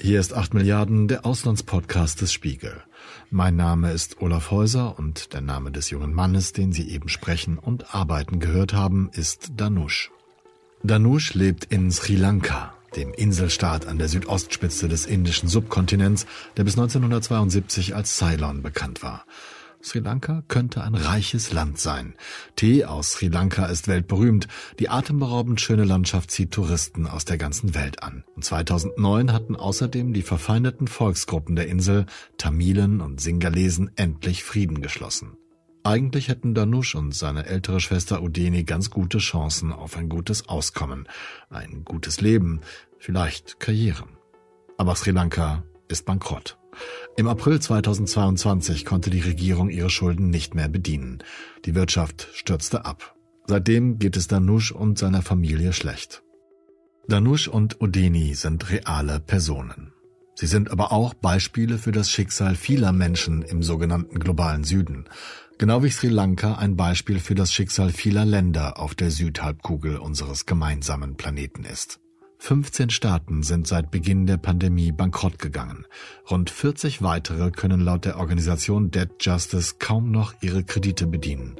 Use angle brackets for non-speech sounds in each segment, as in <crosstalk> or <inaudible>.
Hier ist 8 Milliarden, der Auslandspodcast des Spiegel. Mein Name ist Olaf Häuser und der Name des jungen Mannes, den Sie eben sprechen und arbeiten gehört haben, ist Danush. Danush lebt in Sri Lanka, dem Inselstaat an der Südostspitze des indischen Subkontinents, der bis 1972 als Ceylon bekannt war. Sri Lanka könnte ein reiches Land sein. Tee aus Sri Lanka ist weltberühmt. Die atemberaubend schöne Landschaft zieht Touristen aus der ganzen Welt an. Und 2009 hatten außerdem die verfeindeten Volksgruppen der Insel, Tamilen und Singalesen, endlich Frieden geschlossen. Eigentlich hätten Danush und seine ältere Schwester Udeni ganz gute Chancen auf ein gutes Auskommen, ein gutes Leben, vielleicht Karriere. Aber Sri Lanka ist bankrott. Im April 2022 konnte die Regierung ihre Schulden nicht mehr bedienen. Die Wirtschaft stürzte ab. Seitdem geht es Danush und seiner Familie schlecht. Danush und Odeni sind reale Personen. Sie sind aber auch Beispiele für das Schicksal vieler Menschen im sogenannten globalen Süden. Genau wie Sri Lanka ein Beispiel für das Schicksal vieler Länder auf der Südhalbkugel unseres gemeinsamen Planeten ist. 15 Staaten sind seit Beginn der Pandemie bankrott gegangen. Rund 40 weitere können laut der Organisation Debt Justice kaum noch ihre Kredite bedienen.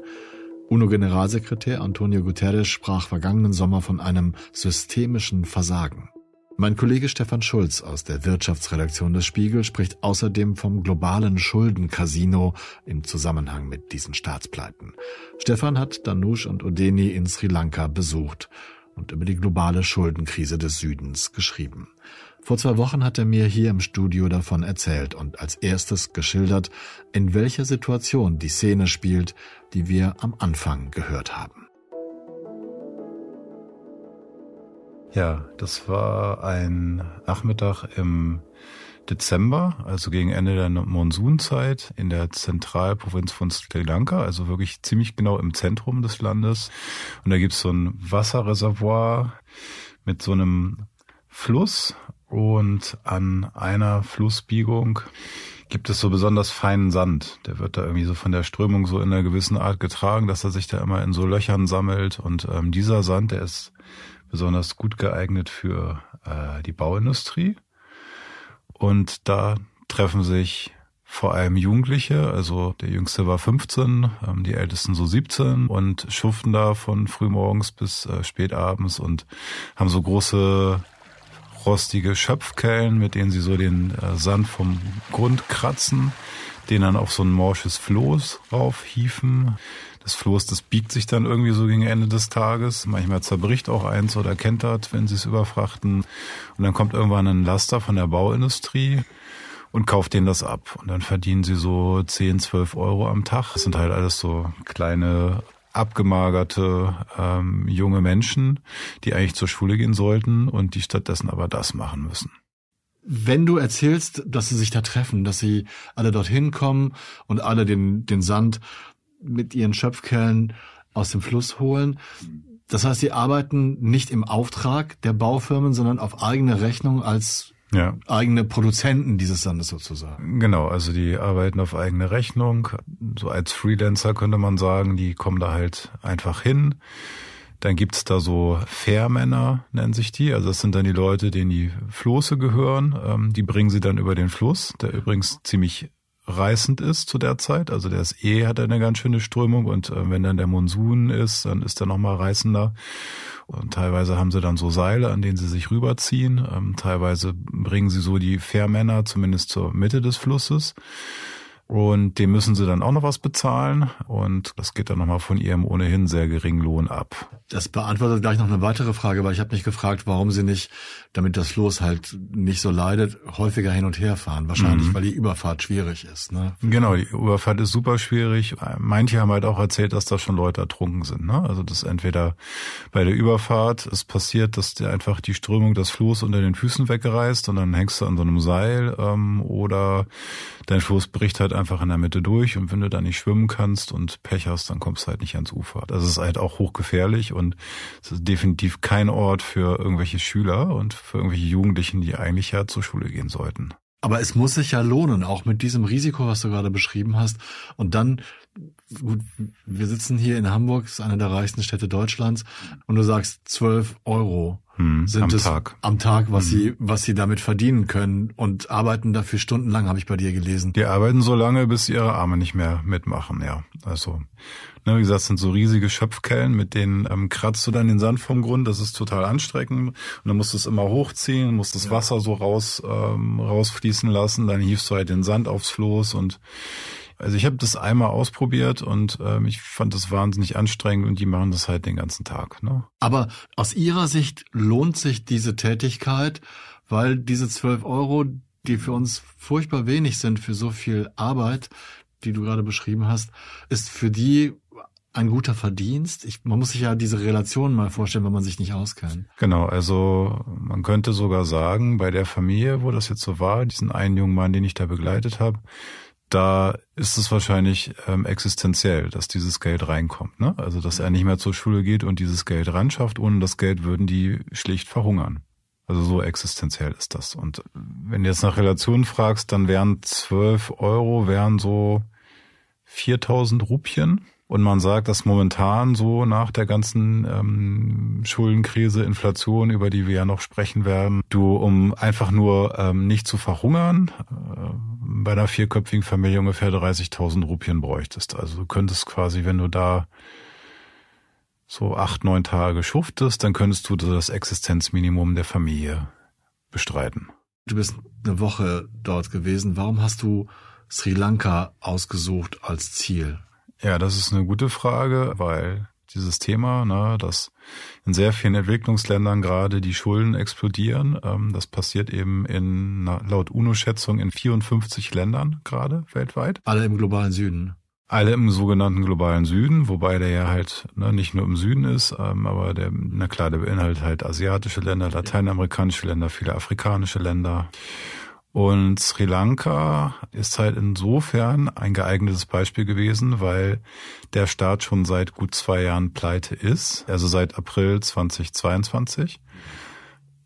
UNO-Generalsekretär Antonio Guterres sprach vergangenen Sommer von einem systemischen Versagen. Mein Kollege Stefan Schulz aus der Wirtschaftsredaktion des Spiegel spricht außerdem vom globalen Schuldencasino im Zusammenhang mit diesen Staatspleiten. Stefan hat Danush und Odeni in Sri Lanka besucht und über die globale Schuldenkrise des Südens geschrieben. Vor zwei Wochen hat er mir hier im Studio davon erzählt und als erstes geschildert, in welcher Situation die Szene spielt, die wir am Anfang gehört haben. Ja, das war ein Nachmittag im Dezember, also gegen Ende der Monsunzeit, in der Zentralprovinz von Sri Lanka, also wirklich ziemlich genau im Zentrum des Landes. Und da gibt's so ein Wasserreservoir mit so einem Fluss und an einer Flussbiegung gibt es so besonders feinen Sand. Der wird da irgendwie so von der Strömung so in einer gewissen Art getragen, dass er sich da immer in so Löchern sammelt. Und ähm, dieser Sand, der ist besonders gut geeignet für äh, die Bauindustrie. Und da treffen sich vor allem Jugendliche, also der Jüngste war 15, ähm, die Ältesten so 17 und schuften da von frühmorgens bis äh, spät abends und haben so große rostige Schöpfkellen, mit denen sie so den äh, Sand vom Grund kratzen, den dann auf so ein morsches Floß raufhiefen. Das Floß, das biegt sich dann irgendwie so gegen Ende des Tages. Manchmal zerbricht auch eins oder kentert, wenn sie es überfrachten. Und dann kommt irgendwann ein Laster von der Bauindustrie und kauft denen das ab. Und dann verdienen sie so 10, 12 Euro am Tag. Das sind halt alles so kleine abgemagerte ähm, junge Menschen, die eigentlich zur Schule gehen sollten und die stattdessen aber das machen müssen. Wenn du erzählst, dass sie sich da treffen, dass sie alle dorthin kommen und alle den, den Sand mit ihren Schöpfkellen aus dem Fluss holen. Das heißt, sie arbeiten nicht im Auftrag der Baufirmen, sondern auf eigene Rechnung als ja. eigene Produzenten dieses Sandes sozusagen. Genau, also die arbeiten auf eigene Rechnung. So als Freelancer könnte man sagen, die kommen da halt einfach hin. Dann gibt's da so Fährmänner, nennen sich die. Also das sind dann die Leute, denen die Floße gehören. Ähm, die bringen sie dann über den Fluss, der übrigens ziemlich reißend ist zu der Zeit. Also der ist eh hat eine ganz schöne Strömung und äh, wenn dann der Monsun ist, dann ist er nochmal reißender. Und teilweise haben sie dann so Seile, an denen sie sich rüberziehen. Ähm, teilweise bringen sie so die Fährmänner zumindest zur Mitte des Flusses. Und dem müssen sie dann auch noch was bezahlen. Und das geht dann nochmal von ihrem ohnehin sehr geringen Lohn ab. Das beantwortet gleich noch eine weitere Frage, weil ich habe mich gefragt, warum sie nicht damit das Floß halt nicht so leidet, häufiger hin und her fahren. Wahrscheinlich, mhm. weil die Überfahrt schwierig ist. Ne? Genau, die Überfahrt ist super schwierig. Manche haben halt auch erzählt, dass da schon Leute ertrunken sind. Ne? Also das entweder bei der Überfahrt es passiert, dass dir einfach die Strömung das Floß unter den Füßen wegreißt und dann hängst du an so einem Seil ähm, oder dein Floß bricht halt einfach in der Mitte durch und wenn du da nicht schwimmen kannst und Pech hast, dann kommst du halt nicht ans Ufer. Das also, ist halt auch hochgefährlich und es ist definitiv kein Ort für irgendwelche Schüler und für irgendwelche Jugendlichen, die eigentlich ja zur Schule gehen sollten. Aber es muss sich ja lohnen, auch mit diesem Risiko, was du gerade beschrieben hast. Und dann gut, wir sitzen hier in Hamburg, ist eine der reichsten Städte Deutschlands, und du sagst, zwölf Euro hm, sind am es Tag. am Tag, was hm. sie, was sie damit verdienen können und arbeiten dafür stundenlang, habe ich bei dir gelesen. Die arbeiten so lange, bis ihre Arme nicht mehr mitmachen, ja. Also, ne, wie gesagt, sind so riesige Schöpfkellen, mit denen ähm, kratzt du dann den Sand vom Grund, das ist total anstreckend. Und dann musst du es immer hochziehen, musst das ja. Wasser so raus, ähm, rausfließen lassen, dann hiefst du halt den Sand aufs Floß und also ich habe das einmal ausprobiert und ähm, ich fand das wahnsinnig anstrengend und die machen das halt den ganzen Tag. Ne? Aber aus Ihrer Sicht lohnt sich diese Tätigkeit, weil diese zwölf Euro, die für uns furchtbar wenig sind für so viel Arbeit, die du gerade beschrieben hast, ist für die ein guter Verdienst? Ich, man muss sich ja diese Relation mal vorstellen, wenn man sich nicht auskennt. Genau, also man könnte sogar sagen, bei der Familie, wo das jetzt so war, diesen einen jungen Mann, den ich da begleitet habe, da ist es wahrscheinlich ähm, existenziell, dass dieses Geld reinkommt. Ne? Also dass er nicht mehr zur Schule geht und dieses Geld ran schafft. Ohne das Geld würden die schlicht verhungern. Also so existenziell ist das. Und wenn du jetzt nach Relationen fragst, dann wären zwölf Euro wären so 4000 Rupien. Und man sagt, dass momentan so nach der ganzen ähm, Schuldenkrise, Inflation, über die wir ja noch sprechen werden, du, um einfach nur ähm, nicht zu verhungern, äh, bei einer vierköpfigen Familie ungefähr 30.000 Rupien bräuchtest. Also du könntest quasi, wenn du da so acht, neun Tage schuftest, dann könntest du das Existenzminimum der Familie bestreiten. Du bist eine Woche dort gewesen. Warum hast du Sri Lanka ausgesucht als Ziel? Ja, das ist eine gute Frage, weil dieses Thema, ne, dass in sehr vielen Entwicklungsländern gerade die Schulden explodieren. Ähm, das passiert eben in, laut UNO-Schätzung in 54 Ländern gerade weltweit. Alle im globalen Süden. Alle im sogenannten globalen Süden, wobei der ja halt ne, nicht nur im Süden ist, ähm, aber der, na klar, der beinhaltet halt asiatische Länder, lateinamerikanische Länder, viele afrikanische Länder. Und Sri Lanka ist halt insofern ein geeignetes Beispiel gewesen, weil der Staat schon seit gut zwei Jahren pleite ist, also seit April 2022,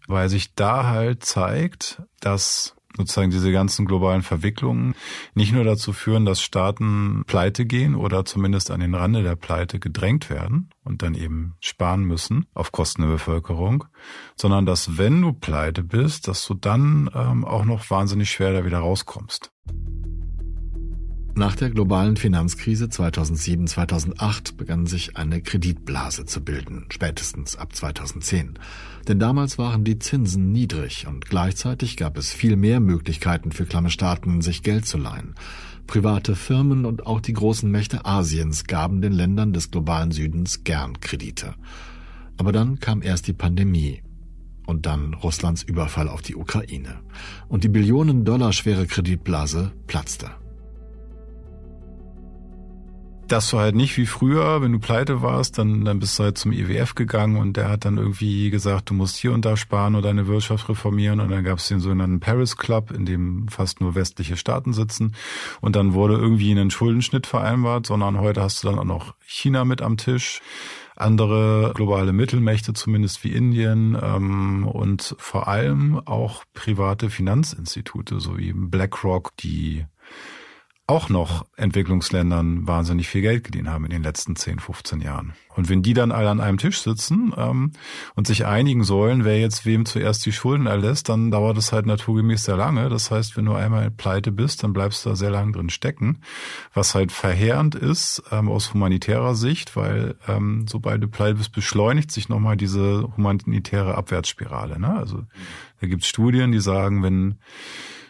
weil sich da halt zeigt, dass sozusagen diese ganzen globalen Verwicklungen nicht nur dazu führen, dass Staaten pleite gehen oder zumindest an den Rande der Pleite gedrängt werden und dann eben sparen müssen auf Kosten der Bevölkerung, sondern dass wenn du pleite bist, dass du dann ähm, auch noch wahnsinnig schwer da wieder rauskommst. Nach der globalen Finanzkrise 2007-2008 begann sich eine Kreditblase zu bilden, spätestens ab 2010 denn damals waren die Zinsen niedrig und gleichzeitig gab es viel mehr Möglichkeiten für klamme Staaten, sich Geld zu leihen. Private Firmen und auch die großen Mächte Asiens gaben den Ländern des globalen Südens gern Kredite. Aber dann kam erst die Pandemie und dann Russlands Überfall auf die Ukraine. Und die Billionen Dollar schwere Kreditblase platzte dass du halt nicht wie früher, wenn du pleite warst, dann, dann bist du halt zum IWF e gegangen und der hat dann irgendwie gesagt, du musst hier und da sparen oder deine Wirtschaft reformieren. Und dann gab es den sogenannten Paris Club, in dem fast nur westliche Staaten sitzen. Und dann wurde irgendwie ein Schuldenschnitt vereinbart, sondern heute hast du dann auch noch China mit am Tisch andere globale Mittelmächte, zumindest wie Indien ähm, und vor allem auch private Finanzinstitute, so wie BlackRock, die auch noch Entwicklungsländern wahnsinnig viel Geld gedient haben in den letzten 10, 15 Jahren. Und wenn die dann alle an einem Tisch sitzen ähm, und sich einigen sollen, wer jetzt wem zuerst die Schulden erlässt, dann dauert es halt naturgemäß sehr lange. Das heißt, wenn du einmal pleite bist, dann bleibst du da sehr lange drin stecken, was halt verheerend ist ähm, aus humanitärer Sicht, weil ähm, sobald du pleite bist, beschleunigt sich nochmal diese humanitäre Abwärtsspirale. Ne? Also da gibt's Studien, die sagen, wenn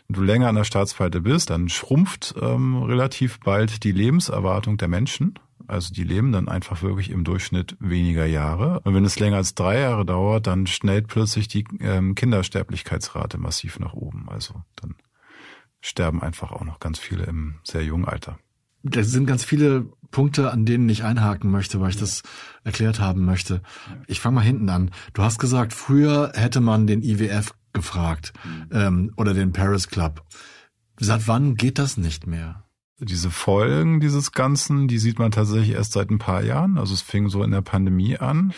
du länger an der Staatspalte bist, dann schrumpft ähm, relativ bald die Lebenserwartung der Menschen. Also die leben dann einfach wirklich im Durchschnitt weniger Jahre. Und wenn es länger als drei Jahre dauert, dann schnellt plötzlich die ähm, Kindersterblichkeitsrate massiv nach oben. Also dann sterben einfach auch noch ganz viele im sehr jungen Alter. Das sind ganz viele Punkte, an denen ich einhaken möchte, weil ich ja. das erklärt haben möchte. Ich fange mal hinten an. Du hast gesagt, früher hätte man den IWF gefragt mhm. ähm, oder den Paris Club. Seit wann geht das nicht mehr? Diese Folgen dieses Ganzen, die sieht man tatsächlich erst seit ein paar Jahren. Also es fing so in der Pandemie an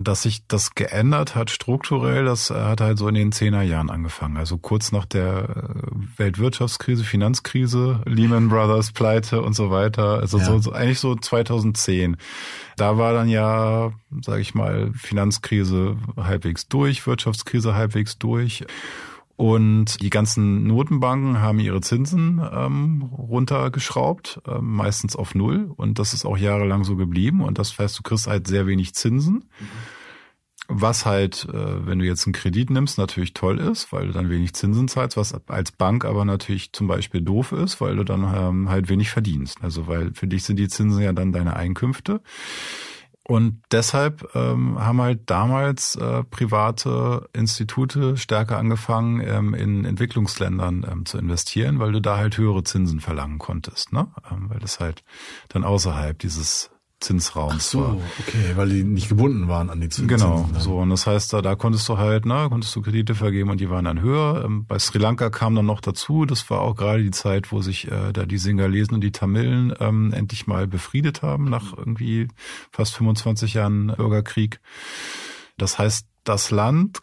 dass sich das geändert hat strukturell, das äh, hat halt so in den Zehnerjahren angefangen. Also kurz nach der äh, Weltwirtschaftskrise, Finanzkrise, Lehman Brothers Pleite und so weiter. Also ja. so, eigentlich so 2010. Da war dann ja, sage ich mal, Finanzkrise halbwegs durch, Wirtschaftskrise halbwegs durch. Und die ganzen Notenbanken haben ihre Zinsen ähm, runtergeschraubt, ähm, meistens auf Null. Und das ist auch jahrelang so geblieben. Und das heißt, du kriegst halt sehr wenig Zinsen. Mhm. Was halt, äh, wenn du jetzt einen Kredit nimmst, natürlich toll ist, weil du dann wenig Zinsen zahlst, was als Bank aber natürlich zum Beispiel doof ist, weil du dann ähm, halt wenig verdienst. Also weil für dich sind die Zinsen ja dann deine Einkünfte. Und deshalb ähm, haben halt damals äh, private Institute stärker angefangen, ähm, in Entwicklungsländern ähm, zu investieren, weil du da halt höhere Zinsen verlangen konntest, ne? Ähm, weil das halt dann außerhalb dieses Zinsraums Ach so, war. okay, weil die nicht gebunden waren an die Zinsen. Genau, Zinsen so. Und das heißt, da, da konntest du halt, na, ne, konntest du Kredite vergeben und die waren dann höher. Ähm, bei Sri Lanka kam dann noch dazu, das war auch gerade die Zeit, wo sich äh, da die Singalesen und die Tamilen ähm, endlich mal befriedet haben nach irgendwie fast 25 Jahren Bürgerkrieg. Das heißt, das Land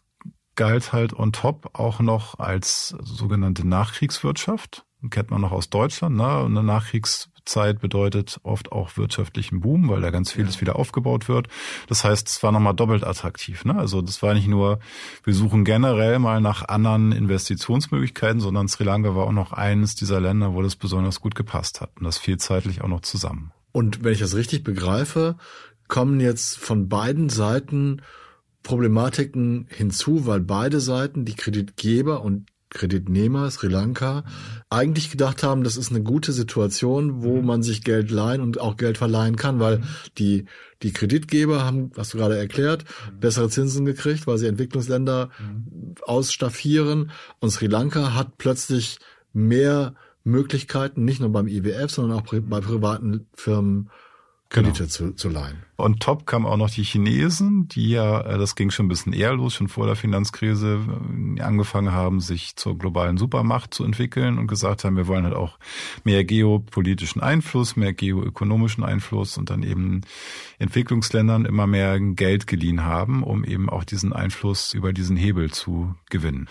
galt halt on top auch noch als sogenannte Nachkriegswirtschaft kennt man noch aus Deutschland, ne? Eine Nachkriegs Zeit bedeutet oft auch wirtschaftlichen Boom, weil da ganz vieles ja. wieder aufgebaut wird. Das heißt, es war nochmal doppelt attraktiv. Ne? Also das war nicht nur, wir suchen generell mal nach anderen Investitionsmöglichkeiten, sondern Sri Lanka war auch noch eines dieser Länder, wo das besonders gut gepasst hat. Und das fiel zeitlich auch noch zusammen. Und wenn ich das richtig begreife, kommen jetzt von beiden Seiten Problematiken hinzu, weil beide Seiten, die Kreditgeber und Kreditnehmer Sri Lanka eigentlich gedacht haben, das ist eine gute Situation, wo mhm. man sich Geld leihen und auch Geld verleihen kann, weil mhm. die die Kreditgeber haben, hast du gerade erklärt, mhm. bessere Zinsen gekriegt, weil sie Entwicklungsländer mhm. ausstaffieren und Sri Lanka hat plötzlich mehr Möglichkeiten, nicht nur beim IWF, sondern auch bei privaten Firmen Kredite genau. zu, zu leihen. Und top kamen auch noch die Chinesen, die ja, äh, das ging schon ein bisschen eher los, schon vor der Finanzkrise äh, angefangen haben, sich zur globalen Supermacht zu entwickeln und gesagt haben, wir wollen halt auch mehr geopolitischen Einfluss, mehr geoökonomischen Einfluss und dann eben Entwicklungsländern immer mehr Geld geliehen haben, um eben auch diesen Einfluss über diesen Hebel zu gewinnen.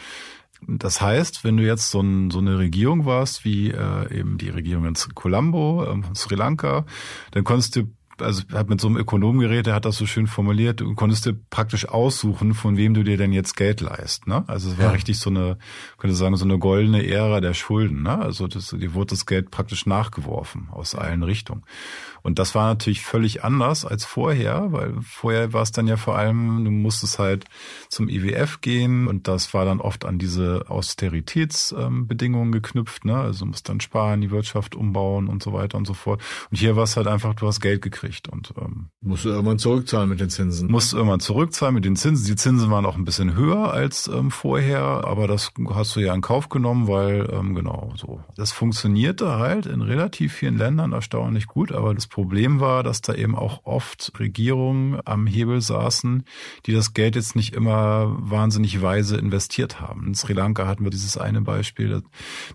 Das heißt, wenn du jetzt so, ein, so eine Regierung warst, wie äh, eben die Regierung in Colombo, ähm, Sri Lanka, dann konntest du also hat mit so einem Ökonom geredet, der hat das so schön formuliert, du konntest dir praktisch aussuchen, von wem du dir denn jetzt Geld leist. Ne? Also es war ja. richtig so eine, könnte sagen, so eine goldene Ära der Schulden. Ne? Also das, dir wurde das Geld praktisch nachgeworfen aus allen Richtungen. Und das war natürlich völlig anders als vorher, weil vorher war es dann ja vor allem, du musstest halt zum IWF e gehen und das war dann oft an diese Austeritätsbedingungen geknüpft, ne? Also musst dann sparen, die Wirtschaft umbauen und so weiter und so fort. Und hier war es halt einfach, du hast Geld gekriegt und ähm, musst du irgendwann zurückzahlen mit den Zinsen. Musst du irgendwann zurückzahlen mit den Zinsen. Die Zinsen waren auch ein bisschen höher als ähm, vorher, aber das hast du ja in Kauf genommen, weil ähm, genau so. Das funktionierte halt in relativ vielen Ländern erstaunlich gut, aber das Problem war, dass da eben auch oft Regierungen am Hebel saßen, die das Geld jetzt nicht immer wahnsinnig weise investiert haben. In Sri Lanka hatten wir dieses eine Beispiel,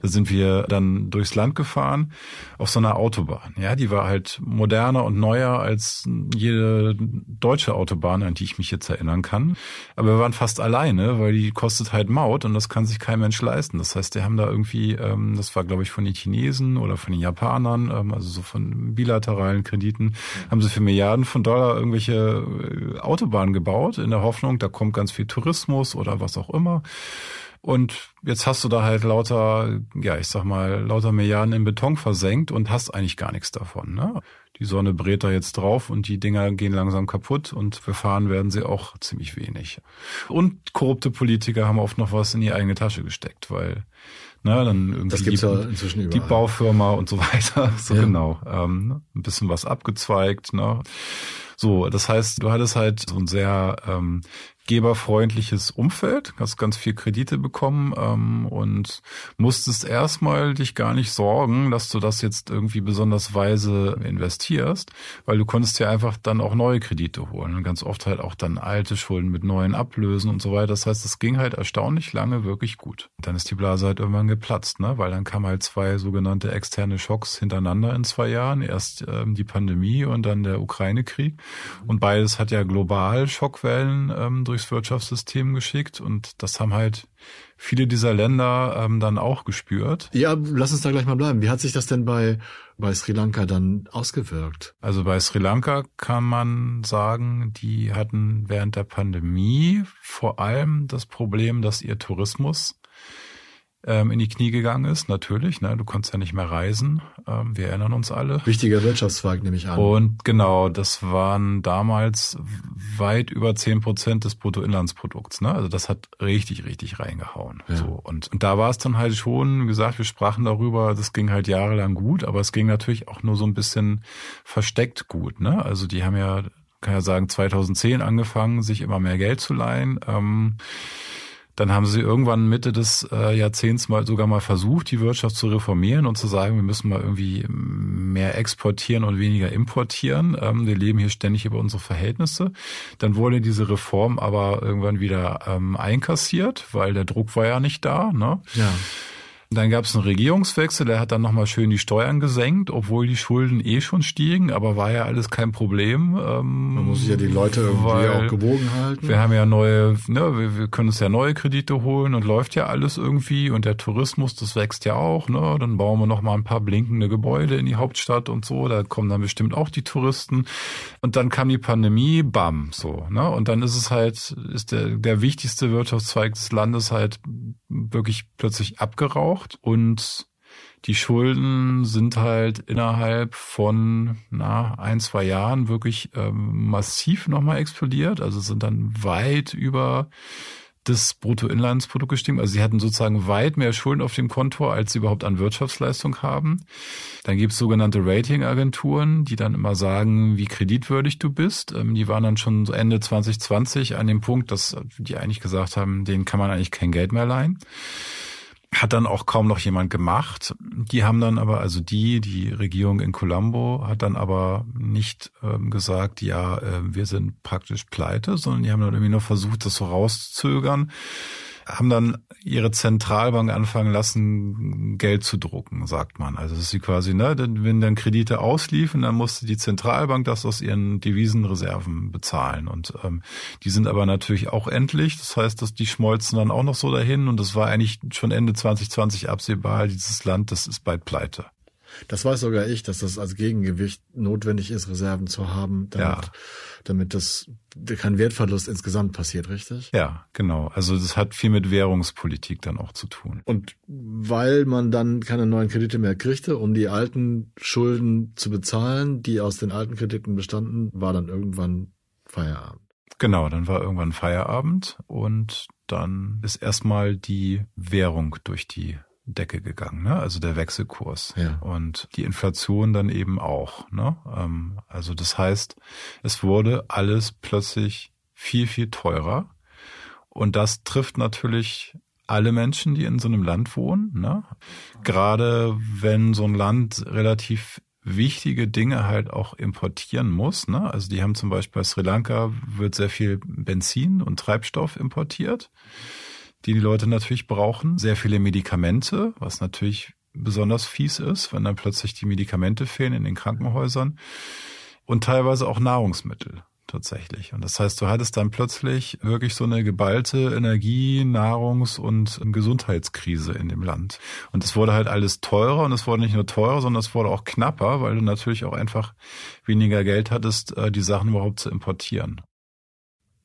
da sind wir dann durchs Land gefahren auf so einer Autobahn. Ja, die war halt moderner und neuer als jede deutsche Autobahn, an die ich mich jetzt erinnern kann. Aber wir waren fast alleine, weil die kostet halt Maut und das kann sich kein Mensch leisten. Das heißt, die haben da irgendwie, ähm, das war glaube ich von den Chinesen oder von den Japanern, ähm, also so von bilateralen illegalen Krediten, haben sie für Milliarden von Dollar irgendwelche äh, Autobahnen gebaut in der Hoffnung, da kommt ganz viel Tourismus oder was auch immer. Und jetzt hast du da halt lauter, ja, ich sag mal, lauter Milliarden in Beton versenkt und hast eigentlich gar nichts davon. Ne? Die Sonne brät da jetzt drauf und die Dinger gehen langsam kaputt und befahren werden sie auch ziemlich wenig. Und korrupte Politiker haben oft noch was in die eigene Tasche gesteckt, weil na, dann irgendwie das gibt's die, ja inzwischen die Baufirma und so <laughs> weiter. So ja. genau. Ähm, ein bisschen was abgezweigt. Ne? So, das heißt, du hattest halt so ein sehr ähm, geberfreundliches Umfeld, hast ganz viel Kredite bekommen ähm, und musstest erstmal dich gar nicht sorgen, dass du das jetzt irgendwie besonders weise investierst, weil du konntest ja einfach dann auch neue Kredite holen und ganz oft halt auch dann alte Schulden mit neuen ablösen und so weiter. Das heißt, es ging halt erstaunlich lange wirklich gut. Dann ist die Blase halt irgendwann geplatzt, ne? weil dann kamen halt zwei sogenannte externe Schocks hintereinander in zwei Jahren. Erst ähm, die Pandemie und dann der Ukraine-Krieg und beides hat ja global Schockwellen ähm, durch durchs Wirtschaftssystem geschickt und das haben halt viele dieser Länder ähm, dann auch gespürt. Ja, lass uns da gleich mal bleiben. Wie hat sich das denn bei, bei Sri Lanka dann ausgewirkt? Also bei Sri Lanka kann man sagen, die hatten während der Pandemie vor allem das Problem, dass ihr Tourismus ähm, in die Knie gegangen ist, natürlich. Ne? Du konntest ja nicht mehr reisen. Ähm, wir erinnern uns alle. Wichtiger Wirtschaftszweig, nehme ich an. Und genau, das waren damals weit über zehn Prozent des Bruttoinlandsprodukts. Ne? Also das hat richtig, richtig reingehauen. Ja. So. Und, und da war es dann halt schon, wie gesagt, wir sprachen darüber, das ging halt jahrelang gut, aber es ging natürlich auch nur so ein bisschen versteckt gut. Ne? Also die haben ja kann ja sagen, 2010 angefangen, sich immer mehr Geld zu leihen. Ähm, dann haben sie irgendwann Mitte des äh, Jahrzehnts mal sogar mal versucht, die Wirtschaft zu reformieren und zu sagen, wir müssen mal irgendwie mehr exportieren und weniger importieren. Ähm, wir leben hier ständig über unsere Verhältnisse. Dann wurde diese Reform aber irgendwann wieder ähm, einkassiert, weil der Druck war ja nicht da. Ne? Ja. Dann gab es einen Regierungswechsel, der hat dann nochmal schön die Steuern gesenkt, obwohl die Schulden eh schon stiegen, aber war ja alles kein Problem. Ähm, Man muss sich ja die Leute irgendwie auch gewogen halten. Wir haben ja neue, ne, wir, wir können uns ja neue Kredite holen und läuft ja alles irgendwie und der Tourismus, das wächst ja auch, ne? Dann bauen wir nochmal ein paar blinkende Gebäude in die Hauptstadt und so, da kommen dann bestimmt auch die Touristen. Und dann kam die Pandemie, bam, so, ne? Und dann ist es halt, ist der, der wichtigste Wirtschaftszweig des Landes halt wirklich plötzlich abgeraucht und die Schulden sind halt innerhalb von na, ein, zwei Jahren wirklich ähm, massiv nochmal explodiert. Also sind dann weit über des Bruttoinlandsprodukt gestiegen. Also sie hatten sozusagen weit mehr Schulden auf dem Konto, als sie überhaupt an Wirtschaftsleistung haben. Dann gibt es sogenannte Ratingagenturen, die dann immer sagen, wie kreditwürdig du bist. Ähm, die waren dann schon Ende 2020 an dem Punkt, dass die eigentlich gesagt haben, denen kann man eigentlich kein Geld mehr leihen hat dann auch kaum noch jemand gemacht. Die haben dann aber, also die, die Regierung in Colombo hat dann aber nicht ähm, gesagt, ja, äh, wir sind praktisch pleite, sondern die haben dann irgendwie nur versucht, das so rauszuzögern haben dann ihre Zentralbank anfangen lassen, Geld zu drucken, sagt man. Also dass sie quasi, ne, wenn dann Kredite ausliefen, dann musste die Zentralbank das aus ihren Devisenreserven bezahlen. Und ähm, die sind aber natürlich auch endlich. Das heißt, dass die schmolzen dann auch noch so dahin. Und das war eigentlich schon Ende 2020 absehbar, dieses Land, das ist bald pleite. Das weiß sogar ich, dass das als Gegengewicht notwendig ist, Reserven zu haben, damit ja damit das kein Wertverlust insgesamt passiert, richtig? Ja, genau. Also das hat viel mit Währungspolitik dann auch zu tun. Und weil man dann keine neuen Kredite mehr kriegte, um die alten Schulden zu bezahlen, die aus den alten Krediten bestanden, war dann irgendwann Feierabend. Genau, dann war irgendwann Feierabend und dann ist erstmal die Währung durch die Decke gegangen, ne? also der Wechselkurs ja. und die Inflation dann eben auch. Ne? Ähm, also das heißt, es wurde alles plötzlich viel, viel teurer und das trifft natürlich alle Menschen, die in so einem Land wohnen. Ne? Gerade wenn so ein Land relativ wichtige Dinge halt auch importieren muss. Ne? Also die haben zum Beispiel bei Sri Lanka wird sehr viel Benzin und Treibstoff importiert. Mhm die die Leute natürlich brauchen. Sehr viele Medikamente, was natürlich besonders fies ist, wenn dann plötzlich die Medikamente fehlen in den Krankenhäusern und teilweise auch Nahrungsmittel tatsächlich. Und das heißt, du hattest dann plötzlich wirklich so eine geballte Energie-, Nahrungs- und Gesundheitskrise in dem Land. Und es wurde halt alles teurer und es wurde nicht nur teurer, sondern es wurde auch knapper, weil du natürlich auch einfach weniger Geld hattest, äh, die Sachen überhaupt zu importieren.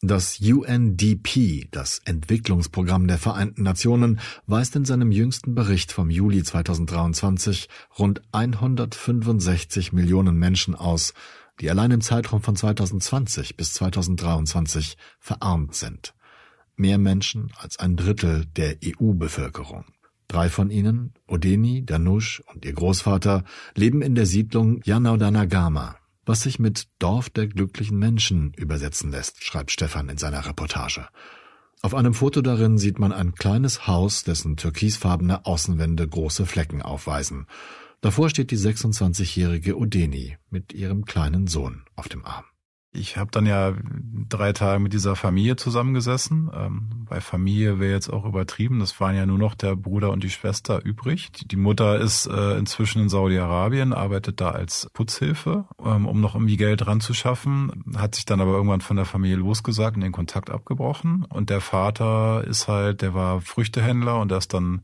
Das UNDP, das Entwicklungsprogramm der Vereinten Nationen, weist in seinem jüngsten Bericht vom Juli 2023 rund 165 Millionen Menschen aus, die allein im Zeitraum von 2020 bis 2023 verarmt sind. Mehr Menschen als ein Drittel der EU-Bevölkerung. Drei von ihnen, Odeni, Danush und ihr Großvater, leben in der Siedlung Yanaudanagama was sich mit Dorf der glücklichen Menschen übersetzen lässt, schreibt Stefan in seiner Reportage. Auf einem Foto darin sieht man ein kleines Haus, dessen türkisfarbene Außenwände große Flecken aufweisen. Davor steht die 26-jährige Odeni mit ihrem kleinen Sohn auf dem Arm ich habe dann ja drei Tage mit dieser Familie zusammengesessen. Ähm, bei Familie wäre jetzt auch übertrieben. Das waren ja nur noch der Bruder und die Schwester übrig. Die, Mutter ist äh, inzwischen in Saudi-Arabien, arbeitet da als Putzhilfe, ähm, um noch irgendwie Geld ranzuschaffen. Hat sich dann aber irgendwann von der Familie losgesagt und den Kontakt abgebrochen. Und der Vater ist halt, der war Früchtehändler und der ist dann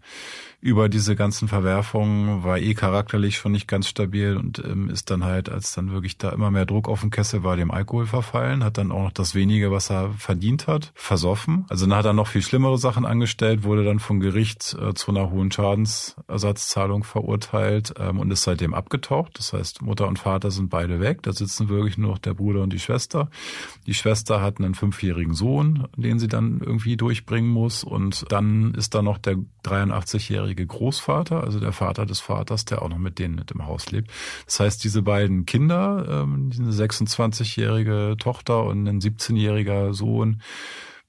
über diese ganzen Verwerfungen, war eh charakterlich schon nicht ganz stabil und ähm, ist dann halt, als dann wirklich da immer mehr Druck auf dem Kessel war, dem Alkohol verfallen, hat dann auch noch das wenige, was er verdient hat, versoffen. Also dann hat er noch viel schlimmere Sachen angestellt, wurde dann vom Gericht äh, zu einer hohen Schadensersatzzahlung verurteilt ähm, und ist seitdem abgetaucht. Das heißt, Mutter und Vater sind beide weg. Da sitzen wirklich nur noch der Bruder und die Schwester. Die Schwester hat einen fünfjährigen Sohn, den sie dann irgendwie durchbringen muss. Und dann ist da noch der 83-jährige langjährige Großvater, also der Vater des Vaters, der auch noch mit denen mit im Haus lebt. Das heißt, diese beiden Kinder, ähm, 26-jährige Tochter und ein 17-jähriger Sohn,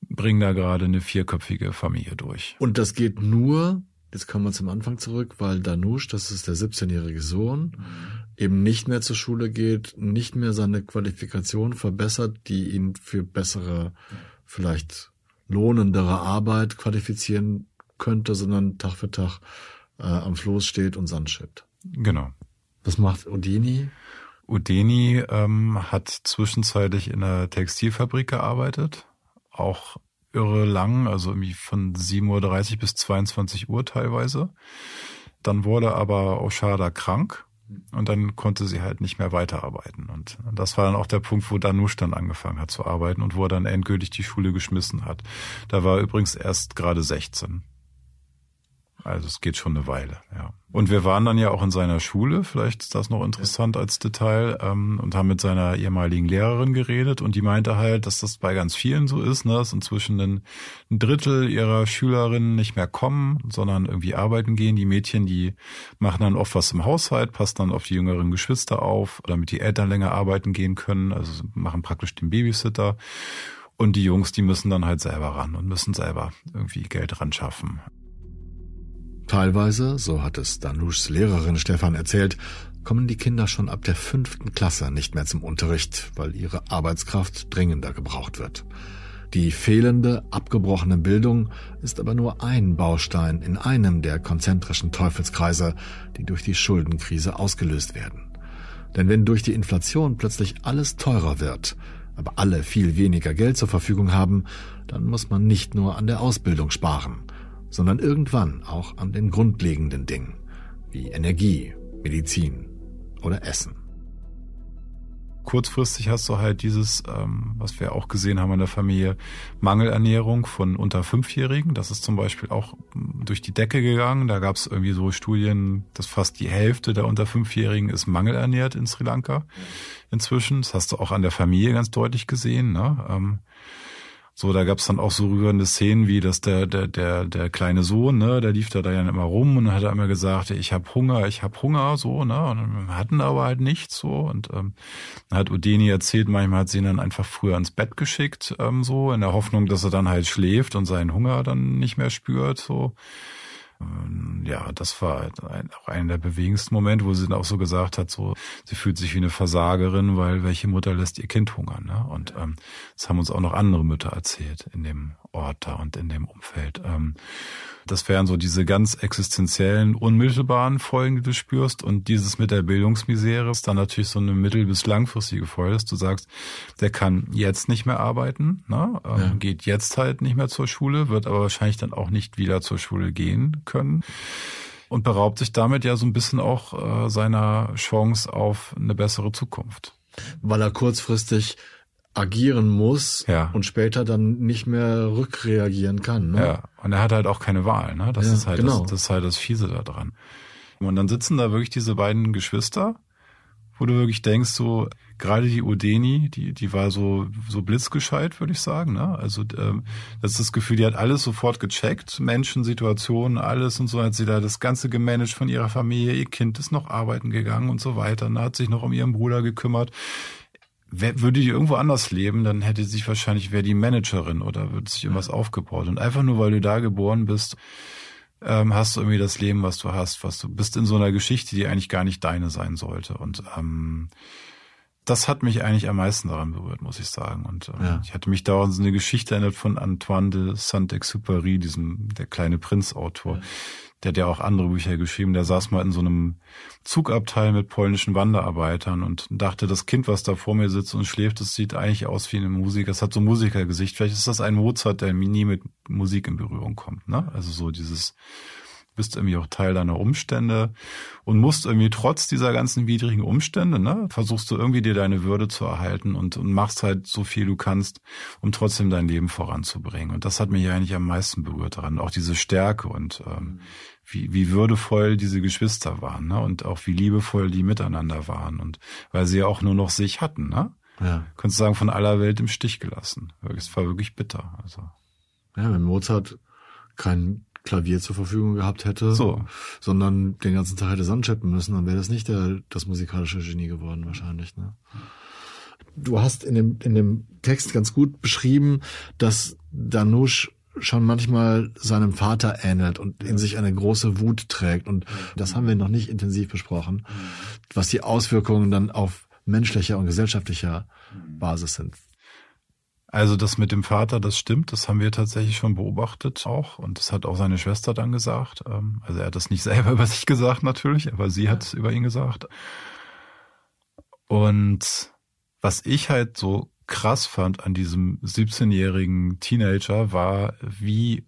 bringen da gerade eine vierköpfige Familie durch. Und das geht nur, jetzt kommen wir zum Anfang zurück, weil Danusch, das ist der 17-jährige Sohn, eben nicht mehr zur Schule geht, nicht mehr seine Qualifikation verbessert, die ihn für bessere, vielleicht lohnendere Arbeit qualifizieren könnte, sondern Tag für Tag äh, am Floß steht und Sand schippt. Genau. Was macht Udini? Udini ähm, hat zwischenzeitlich in einer Textilfabrik gearbeitet, auch irre lang, also irgendwie von 7.30 Uhr bis 22 Uhr teilweise. Dann wurde aber Oshada krank und dann konnte sie halt nicht mehr weiterarbeiten. Und das war dann auch der Punkt, wo Danush dann angefangen hat zu arbeiten und wo er dann endgültig die Schule geschmissen hat. Da war er übrigens erst gerade 16. Also es geht schon eine Weile, ja. Und wir waren dann ja auch in seiner Schule, vielleicht ist das noch interessant ja. als Detail, ähm, und haben mit seiner ehemaligen Lehrerin geredet und die meinte halt, dass das bei ganz vielen so ist, ne, dass inzwischen ein, ein Drittel ihrer Schülerinnen nicht mehr kommen, sondern irgendwie arbeiten gehen. Die Mädchen, die machen dann oft was im Haushalt, passen dann auf die jüngeren Geschwister auf, damit die Eltern länger arbeiten gehen können, also machen praktisch den Babysitter. Und die Jungs, die müssen dann halt selber ran und müssen selber irgendwie Geld ran schaffen. Teilweise, so hat es Danuschs Lehrerin Stefan erzählt, kommen die Kinder schon ab der fünften Klasse nicht mehr zum Unterricht, weil ihre Arbeitskraft dringender gebraucht wird. Die fehlende, abgebrochene Bildung ist aber nur ein Baustein in einem der konzentrischen Teufelskreise, die durch die Schuldenkrise ausgelöst werden. Denn wenn durch die Inflation plötzlich alles teurer wird, aber alle viel weniger Geld zur Verfügung haben, dann muss man nicht nur an der Ausbildung sparen – sondern irgendwann auch an den grundlegenden Dingen wie Energie, Medizin oder Essen. Kurzfristig hast du halt dieses, ähm, was wir auch gesehen haben in der Familie, Mangelernährung von unter Fünfjährigen. Das ist zum Beispiel auch mm, durch die Decke gegangen. Da gab es irgendwie so Studien, dass fast die Hälfte der unter Fünfjährigen ist mangelernährt in Sri Lanka inzwischen. Das hast du auch an der Familie ganz deutlich gesehen. Ne? Ähm, so, da gab's dann auch so rührende Szenen, wie dass der, der, der, der kleine Sohn, ne, der lief da dann immer rum und hat immer gesagt, ich habe Hunger, ich habe Hunger, so, ne? Und hatten aber halt nichts so. Und ähm, hat Udeni erzählt, manchmal hat sie ihn dann einfach früher ins Bett geschickt, ähm, so, in der Hoffnung, dass er dann halt schläft und seinen Hunger dann nicht mehr spürt. so. Ähm, ja, das war halt ein, auch einer der bewegendsten Momente, wo sie dann auch so gesagt hat, so, sie fühlt sich wie eine Versagerin, weil welche Mutter lässt ihr Kind hungern, ne? Und ähm, das haben uns auch noch andere Mütter erzählt in dem Ort und in dem Umfeld. Ähm, das wären so diese ganz existenziellen, unmittelbaren Folgen, die du spürst. Und dieses mit der Bildungsmisere ist dann natürlich so eine mittel- bis langfristige Folge, dass du sagst, der kann jetzt nicht mehr arbeiten, ne? Ähm, ja. geht jetzt halt nicht mehr zur Schule, wird aber wahrscheinlich dann auch nicht wieder zur Schule gehen können und beraubt sich damit ja so ein bisschen auch äh, seiner Chance auf eine bessere Zukunft. Weil er kurzfristig agieren muss ja. und später dann nicht mehr rückreagieren kann. Ne? Ja, und er hat halt auch keine Wahl. Ne? Das, ja, ist halt genau. das, das ist halt das Fiese da dran. Und dann sitzen da wirklich diese beiden Geschwister, wo du wirklich denkst, so gerade die Udeni, die, die war so, so blitzgescheit, würde ich sagen. Ne? Also ähm, das ist das Gefühl, die hat alles sofort gecheckt, Menschen, Situationen, alles und so hat sie da das Ganze gemanagt von ihrer Familie, ihr Kind ist noch arbeiten gegangen und so weiter, ne? hat sich noch um ihren Bruder gekümmert, würde die irgendwo anders leben, dann hätte sich wahrscheinlich, wäre die Managerin oder wird sich irgendwas ja. aufgebaut. Und einfach nur, weil du da geboren bist, ähm, hast du irgendwie das Leben, was du hast, was du bist in so einer Geschichte, die eigentlich gar nicht deine sein sollte. Und ähm, das hat mich eigentlich am meisten daran berührt, muss ich sagen. Und ähm, ja. ich hatte mich dauernd so eine Geschichte erinnert von Antoine de Saint-Exupéry, diesem der kleine Prinz-Autor. Ja der hat ja auch andere Bücher geschrieben, der saß mal in so einem Zugabteil mit polnischen Wanderarbeitern und dachte, das Kind, was da vor mir sitzt und schläft, das sieht eigentlich aus wie eine Musiker, das hat so ein Musikergesicht. Vielleicht ist das ein Mozart, der nie mit Musik in Berührung kommt, ne? Also so dieses, bist irgendwie auch Teil deiner Umstände und musst irgendwie trotz dieser ganzen widrigen Umstände, ne, versuchst du irgendwie dir deine Würde zu erhalten und, und machst halt so viel du kannst, um trotzdem dein Leben voranzubringen. Und das hat mich eigentlich am meisten berührt daran. Auch diese Stärke und ähm, mhm. wie, wie würdevoll diese Geschwister waren, ne? Und auch wie liebevoll die miteinander waren. Und weil sie ja auch nur noch sich hatten, ne? Ja. Könntest du sagen, von aller Welt im Stich gelassen. Es war wirklich bitter. Also. Ja, wenn Mozart kein Klavier zur Verfügung gehabt hätte, so. sondern den ganzen Tag hätte Sandscheppen müssen, dann wäre das nicht der, das musikalische Genie geworden wahrscheinlich. Ne? Du hast in dem, in dem Text ganz gut beschrieben, dass Danusch schon manchmal seinem Vater ähnelt und in sich eine große Wut trägt. Und das haben wir noch nicht intensiv besprochen, was die Auswirkungen dann auf menschlicher und gesellschaftlicher Basis sind. Also das mit dem Vater, das stimmt, das haben wir tatsächlich schon beobachtet auch und das hat auch seine Schwester dann gesagt. Ähm, also er hat das nicht <laughs> selber über sich gesagt natürlich, aber sie hat es über ihn gesagt. Und was ich halt so krass fand an diesem 17-jährigen Teenager war, wie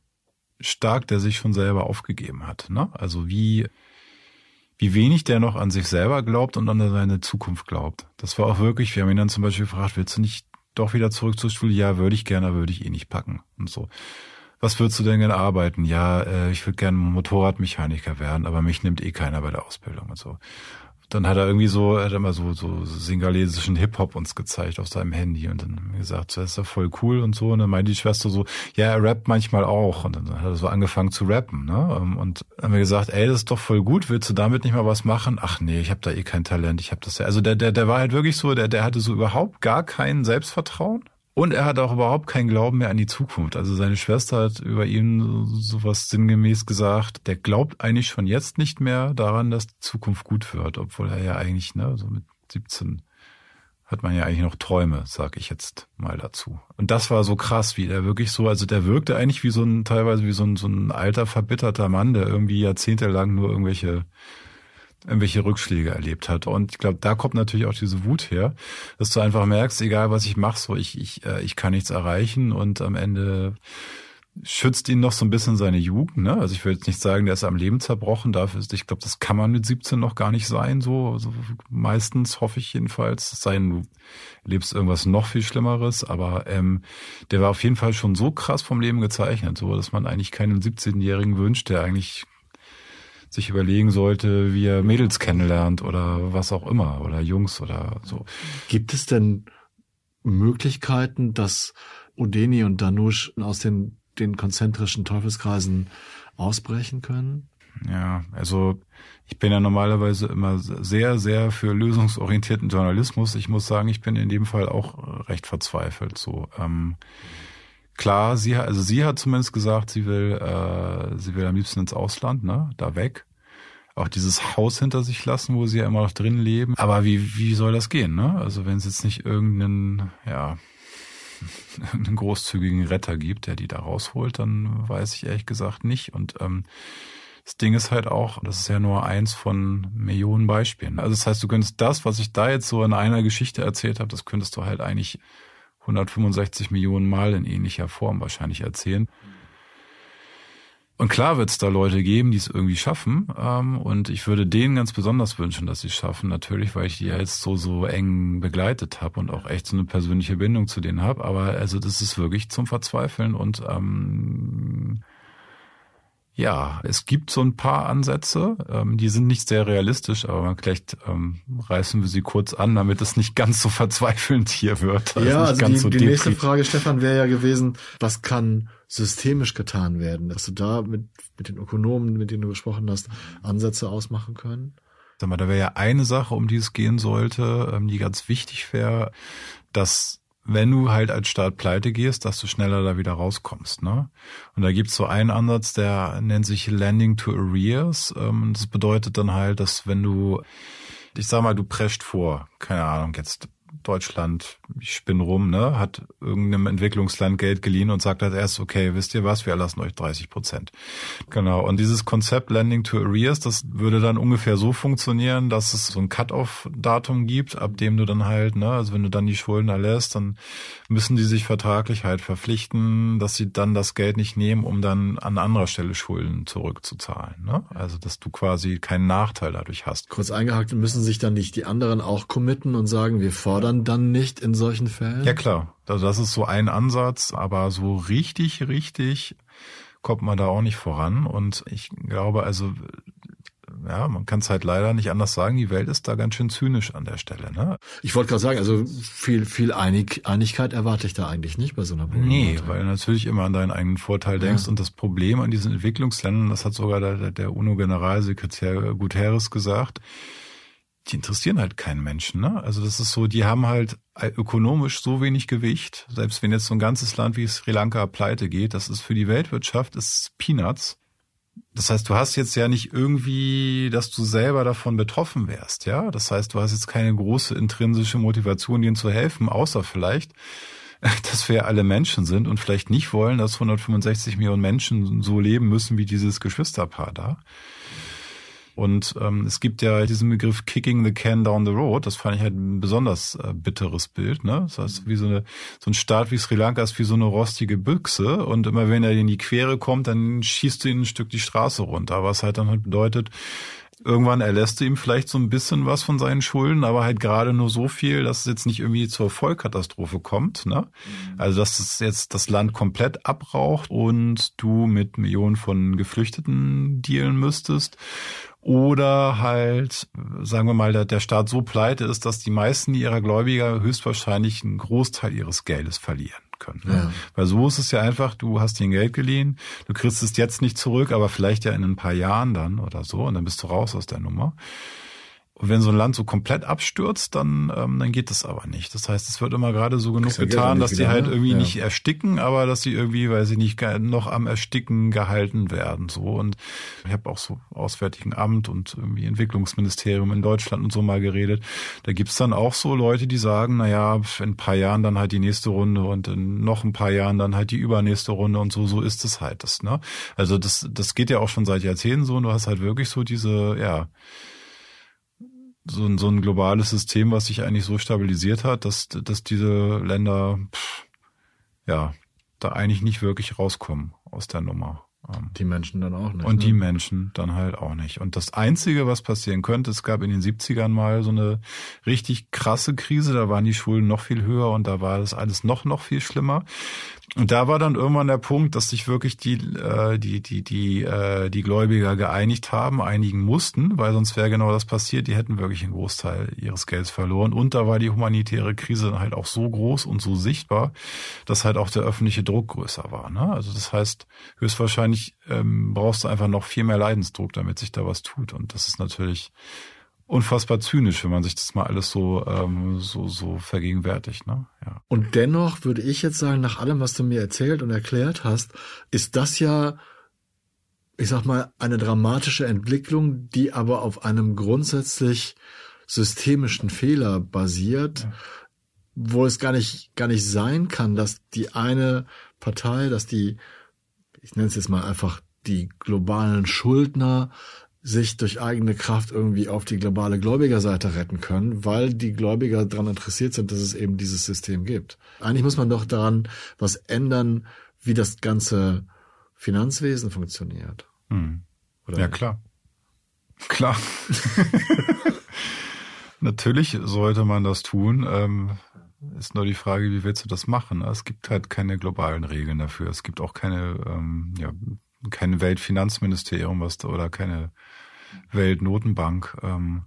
stark der sich schon selber aufgegeben hat. Ne? Also wie wie wenig der noch an sich selber glaubt und an seine Zukunft glaubt. Das war auch wirklich, wir haben ihn dann zum Beispiel gefragt, willst du nicht doch wieder zurück zur Schule, ja, würde ich gerne, würde ich eh nicht packen und so. Was würdest du denn gerne arbeiten? Ja, äh, ich würde gerne Motorradmechaniker werden, aber mich nimmt eh keiner bei der Ausbildung und so dann hat er irgendwie so, er hat immer so, so singalesischen Hip-Hop uns gezeigt auf seinem Handy und dann gesagt, das ist ja voll cool und so. Und dann meinte die Schwester so, ja, er rappt manchmal auch. Und dann hat er so angefangen zu rappen, ne? Ähm, und dann haben wir gesagt, ey, das ist doch voll gut, willst du damit nicht mal was machen? Ach nee, ich habe da eh kein Talent, ich habe das ja. Also der, der, der war halt wirklich so, der, der hatte so überhaupt gar kein Selbstvertrauen. Und er hat auch überhaupt keinen Glauben mehr an die Zukunft. Also seine Schwester hat über ihn sowas sinngemäß gesagt, der glaubt eigentlich schon jetzt nicht mehr daran, dass die Zukunft gut wird, obwohl er ja eigentlich, ne, so mit 17 hat man ja eigentlich noch Träume, sag ich jetzt mal dazu. Und das war so krass, wie der wirklich so, also der wirkte eigentlich wie so ein, teilweise wie so ein, so ein alter, verbitterter Mann, der irgendwie jahrzehntelang nur irgendwelche irgendwelche Rückschläge erlebt hat. Und ich glaube, da kommt natürlich auch diese Wut her, dass du einfach merkst, egal was ich mache, so ich, ich, äh, ich kann nichts erreichen und am Ende schützt ihn noch so ein bisschen seine Jugend. Ne? Also ich würde jetzt nicht sagen, der ist am Leben zerbrochen. Dafür ist, ich glaube, das kann man mit 17 noch gar nicht sein. So also meistens hoffe ich jedenfalls. Es sei denn, du lebst irgendwas noch viel Schlimmeres. Aber ähm, der war auf jeden Fall schon so krass vom Leben gezeichnet, so dass man eigentlich keinen 17-Jährigen wünscht, der eigentlich sich überlegen sollte, wie er Mädels kennenlernt oder was auch immer oder Jungs oder so. Gibt es denn Möglichkeiten, dass Udeni und Danush aus den, den konzentrischen Teufelskreisen ausbrechen können? Ja, also ich bin ja normalerweise immer sehr, sehr für lösungsorientierten Journalismus. Ich muss sagen, ich bin in dem Fall auch recht verzweifelt. So, ähm, klar, sie, also sie hat zumindest gesagt, sie will, äh, sie will am liebsten ins Ausland, ne, da weg. Auch dieses Haus hinter sich lassen, wo sie ja immer noch drin leben. Aber wie, wie soll das gehen, ne? Also wenn es jetzt nicht irgendeinen, ja, <laughs> irgendeinen großzügigen Retter gibt, der die da rausholt, dann weiß ich ehrlich gesagt nicht. Und ähm, das Ding ist halt auch, das ist ja nur eins von Millionen Beispielen. Also das heißt, du könntest das, was ich da jetzt so in einer Geschichte erzählt habe, das könntest du halt eigentlich 165 Millionen Mal in ähnlicher Form wahrscheinlich erzählen. Und klar wird es da Leute geben, die es irgendwie schaffen. Ähm, und ich würde denen ganz besonders wünschen, dass sie es schaffen. Natürlich, weil ich die ja jetzt so, so eng begleitet habe und auch echt so eine persönliche Bindung zu denen habe. Aber also das ist wirklich zum Verzweifeln. Und ähm, ja, es gibt so ein paar Ansätze, ähm, die sind nicht sehr realistisch, aber vielleicht ähm, reißen wir sie kurz an, damit es nicht ganz so verzweifelnd hier wird. Also ja, also die, so die nächste Frage, Stefan, wäre ja gewesen, was kann systemisch getan werden? Hast du da mit, mit den Ökonomen, mit denen du gesprochen hast, Ansätze ausmachen können? Sag mal, da wäre ja eine Sache, um die es gehen sollte, ähm, die ganz wichtig wäre, dass wenn du halt als Staat pleite gehst, dass du schneller da wieder rauskommst. Ne? Und da gibt's so einen Ansatz, der nennt sich Landing to Arrears. Ähm, das bedeutet dann halt, dass wenn du, ich sag mal, du prescht vor, keine Ahnung, jetzt Deutschland, ich bin rum, ne, hat irgendeinem Entwicklungsland Geld geliehen und sagt als erst, okay, wisst ihr was, wir erlassen euch 30 Prozent. Genau. Und dieses Konzept Lending to Arrears, das würde dann ungefähr so funktionieren, dass es so ein Cut-off-Datum gibt, ab dem du dann halt, ne, also wenn du dann die Schulden erlässt, dann müssen die sich vertraglich halt verpflichten, dass sie dann das Geld nicht nehmen, um dann an anderer Stelle Schulden zurückzuzahlen. Ne? Also dass du quasi keinen Nachteil dadurch hast. Kurz eingehakt, müssen sich dann nicht die anderen auch committen und sagen, wir fordern man dann nicht in solchen Fällen? Ja klar, also das ist so ein Ansatz, aber so richtig, richtig kommt man da auch nicht voran. Und ich glaube, also ja, man kann es halt leider nicht anders sagen, die Welt ist da ganz schön zynisch an der Stelle. Ne? Ich wollte gerade sagen, also viel, viel Einig Einigkeit erwarte ich da eigentlich nicht bei so einer Problematik. Nee, weil du natürlich immer an deinen eigenen Vorteil denkst. Ja. Und das Problem an diesen Entwicklungsländern, das hat sogar der, der UNO-Generalsekretär Guterres gesagt, die interessieren halt keinen Menschen. Ne? Also das ist so, die haben halt ökonomisch so wenig Gewicht. Selbst wenn jetzt so ein ganzes Land wie Sri Lanka pleite geht, das ist für die Weltwirtschaft ist Peanuts. Das heißt, du hast jetzt ja nicht irgendwie, dass du selber davon betroffen wärst, ja? Das heißt, du hast jetzt keine große intrinsische Motivation, denen zu helfen, außer vielleicht, <laughs> dass wir alle Menschen sind und vielleicht nicht wollen, dass 165 Millionen Menschen so leben müssen wie dieses Geschwisterpaar da. Und ähm, es gibt ja diesen Begriff Kicking the Can down the road. Das fand ich halt ein besonders äh, bitteres Bild. Ne? Das heißt, wie so, eine, so ein Staat wie Sri Lanka ist wie so eine rostige Büchse. Und immer wenn er in die Quere kommt, dann schießt du ihn ein Stück die Straße runter. Was halt dann halt bedeutet, Irgendwann erlässt du ihm vielleicht so ein bisschen was von seinen Schulden, aber halt gerade nur so viel, dass es jetzt nicht irgendwie zur Vollkatastrophe kommt. Ne? Mhm. Also dass es jetzt das Land komplett abraucht und du mit Millionen von Geflüchteten dealen müsstest oder halt, sagen wir mal, der Staat so pleite ist, dass die meisten ihrer Gläubiger höchstwahrscheinlich einen Großteil ihres Geldes verlieren können. Ne? Ja. Weil so ist es ja einfach, du hast dir ein Geld geliehen, du kriegst es jetzt nicht zurück, aber vielleicht ja in ein paar Jahren dann oder so und dann bist du raus aus der Nummer. Und wenn so ein Land so komplett abstürzt, dann, ähm, dann geht das aber nicht. Das heißt, es wird immer gerade so genug das getan, dass die halt ne? irgendwie ja. nicht ersticken, aber dass sie irgendwie, weil sie nicht, noch am Ersticken gehalten werden. So. Und ich habe auch so Auswärtigen Amt und irgendwie Entwicklungsministerium in Deutschland und so mal geredet. Da gibt's dann auch so Leute, die sagen, naja, in ein paar Jahren dann halt die nächste Runde und in noch ein paar Jahren dann halt die übernächste Runde und so, so ist es halt das, ne? Also das, das geht ja auch schon seit Jahrzehnten so und du hast halt wirklich so diese, ja, so ein, so ein globales System, was sich eigentlich so stabilisiert hat, dass, dass diese Länder pff, ja da eigentlich nicht wirklich rauskommen aus der Nummer. Ähm. Die Menschen dann auch nicht. Und ne? die Menschen dann halt auch nicht. Und das Einzige, was passieren könnte, es gab in den 70ern mal so eine richtig krasse Krise, da waren die Schwulen noch viel höher und da war das alles noch, noch viel schlimmer. Und da war dann irgendwann der Punkt, dass sich wirklich die, äh, die, die, die, äh, die Gläubiger geeinigt haben, einigen mussten, weil sonst wäre genau das passiert. Die hätten wirklich einen Großteil ihres Gelds verloren. Und da war die humanitäre Krise dann halt auch so groß und so sichtbar, dass halt auch der öffentliche Druck größer war. Ne? Also das heißt, höchstwahrscheinlich ähm, brauchst du einfach noch viel mehr Leidensdruck, damit sich da was tut. Und das ist natürlich unfassbar zynisch, wenn man sich das mal alles so, ähm, so, so vergegenwärtigt. Ne? Ja. Und dennoch würde ich jetzt sagen, nach allem, was du mir erzählt und erklärt hast, ist das ja, ich sag mal, eine dramatische Entwicklung, die aber auf einem grundsätzlich systemischen Fehler basiert, ja. wo es gar nicht, gar nicht sein kann, dass die eine Partei, dass die, ich nenne es jetzt mal einfach die globalen Schuldner sich durch eigene Kraft irgendwie auf die globale Gläubigerseite retten können, weil die Gläubiger daran interessiert sind, dass es eben dieses System gibt. Eigentlich muss man doch daran was ändern, wie das ganze Finanzwesen funktioniert. Hm. ja, nicht? klar. Klar. <laughs> Natürlich sollte man das tun. Ähm, ist nur die Frage, wie willst du das machen? Es gibt halt keine globalen Regeln dafür. Es gibt auch keine ähm, ja, kein Weltfinanzministerium was oder keine Weltnotenbank. Ähm,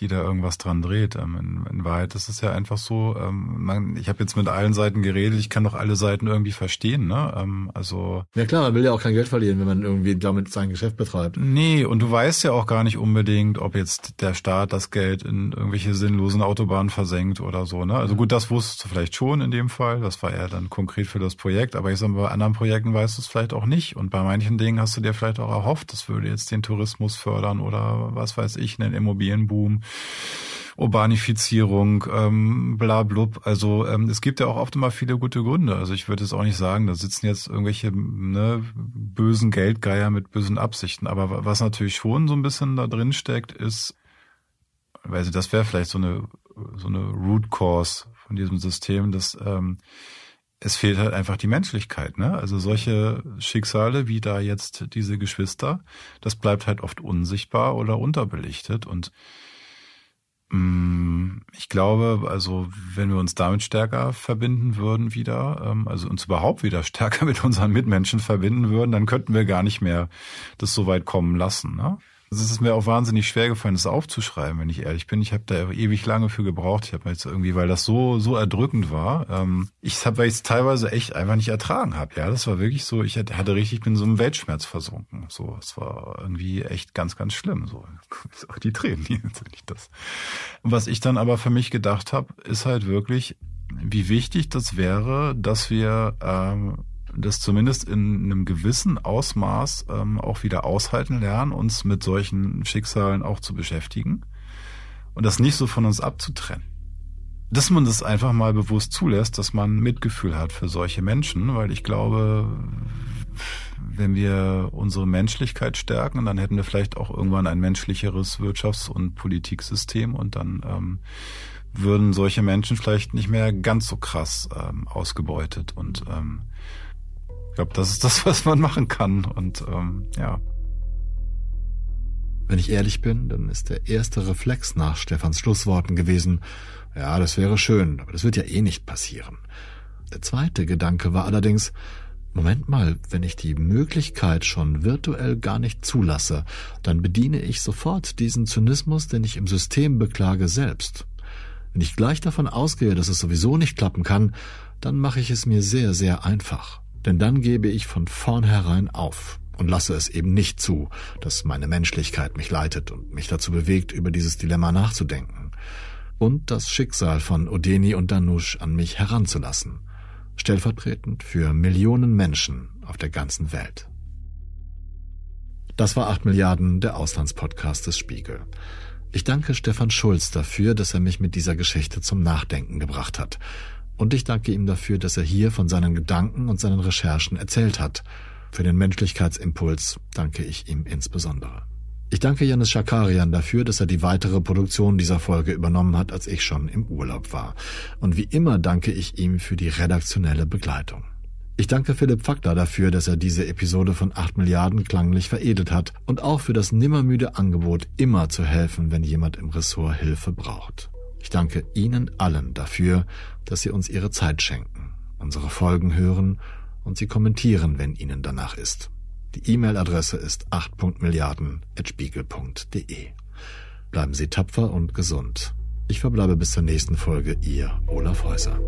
die da irgendwas dran dreht. Ähm, in, in Wahrheit ist es ja einfach so, ähm, man, ich habe jetzt mit allen Seiten geredet, ich kann doch alle Seiten irgendwie verstehen, ne? Ähm, also. Ja klar, man will ja auch kein Geld verlieren, wenn man irgendwie damit sein Geschäft betreibt. Nee, und du weißt ja auch gar nicht unbedingt, ob jetzt der Staat das Geld in irgendwelche sinnlosen Autobahnen versenkt oder so, ne? Also gut, das wusstest du vielleicht schon in dem Fall, das war ja dann konkret für das Projekt, aber ich sag mal, bei anderen Projekten weißt du es vielleicht auch nicht. Und bei manchen Dingen hast du dir vielleicht auch erhofft, das würde jetzt den Tourismus fördern oder was weiß ich, einen Immobilienboom. Urbanifizierung, ähm, bla blub. Also ähm, es gibt ja auch oft immer viele gute Gründe. Also ich würde es auch nicht sagen, da sitzen jetzt irgendwelche ne, bösen Geldgeier mit bösen Absichten. Aber was natürlich schon so ein bisschen da drin steckt, ist, weil das wäre vielleicht so eine so eine Root Cause von diesem System, dass ähm, es fehlt halt einfach die Menschlichkeit. Ne? Also solche Schicksale wie da jetzt diese Geschwister, das bleibt halt oft unsichtbar oder unterbelichtet und Mm, ich glaube, also wenn wir uns damit stärker verbinden würden wieder, ähm, also uns überhaupt wieder stärker <laughs> mit unseren Mitmenschen verbinden würden, dann könnten wir gar nicht mehr das so weit kommen lassen. Ne? es ist mir auch wahnsinnig schwer gefallen, das aufzuschreiben, wenn ich ehrlich bin. Ich habe da ewig lange für gebraucht. Ich habe jetzt irgendwie, weil das so so erdrückend war, ähm, ich habe, weil ich es teilweise echt einfach nicht ertragen habe. Ja, das war wirklich so. Ich hatte richtig, ich bin so im Weltschmerz versunken. So, es war irgendwie echt ganz ganz schlimm. So <laughs> auch die Tränen, die ich das. Was ich dann aber für mich gedacht habe, ist halt wirklich, wie wichtig das wäre, dass wir ähm, das zumindest in einem gewissen Ausmaß ähm, auch wieder aushalten lernen, uns mit solchen Schicksalen auch zu beschäftigen und das nicht so von uns abzutrennen. Dass man das einfach mal bewusst zulässt, dass man Mitgefühl hat für solche Menschen, weil ich glaube, wenn wir unsere Menschlichkeit stärken, dann hätten wir vielleicht auch irgendwann ein menschlicheres Wirtschafts- und Politiksystem und dann ähm, würden solche Menschen vielleicht nicht mehr ganz so krass ähm, ausgebeutet und ähm, ich glaube, das ist das, was man machen kann. Und ähm, ja. Wenn ich ehrlich bin, dann ist der erste Reflex nach Stefans Schlussworten gewesen, ja, das wäre schön, aber das wird ja eh nicht passieren. Der zweite Gedanke war allerdings, Moment mal, wenn ich die Möglichkeit schon virtuell gar nicht zulasse, dann bediene ich sofort diesen Zynismus, den ich im System beklage, selbst. Wenn ich gleich davon ausgehe, dass es sowieso nicht klappen kann, dann mache ich es mir sehr, sehr einfach denn dann gebe ich von vornherein auf und lasse es eben nicht zu, dass meine Menschlichkeit mich leitet und mich dazu bewegt, über dieses Dilemma nachzudenken und das Schicksal von Odeni und Danush an mich heranzulassen, stellvertretend für Millionen Menschen auf der ganzen Welt. Das war 8 Milliarden, der Auslandspodcast des Spiegel. Ich danke Stefan Schulz dafür, dass er mich mit dieser Geschichte zum Nachdenken gebracht hat und ich danke ihm dafür, dass er hier von seinen Gedanken und seinen Recherchen erzählt hat. Für den Menschlichkeitsimpuls danke ich ihm insbesondere. Ich danke Janis Schakarian dafür, dass er die weitere Produktion dieser Folge übernommen hat, als ich schon im Urlaub war. Und wie immer danke ich ihm für die redaktionelle Begleitung. Ich danke Philipp Fackler dafür, dass er diese Episode von 8 Milliarden klanglich veredelt hat und auch für das nimmermüde Angebot, immer zu helfen, wenn jemand im Ressort Hilfe braucht. Ich danke Ihnen allen dafür, dass Sie uns Ihre Zeit schenken, unsere Folgen hören und sie kommentieren, wenn Ihnen danach ist. Die E-Mail-Adresse ist 8.milliarden.spiegel.de. Bleiben Sie tapfer und gesund. Ich verbleibe bis zur nächsten Folge, Ihr Olaf Häuser.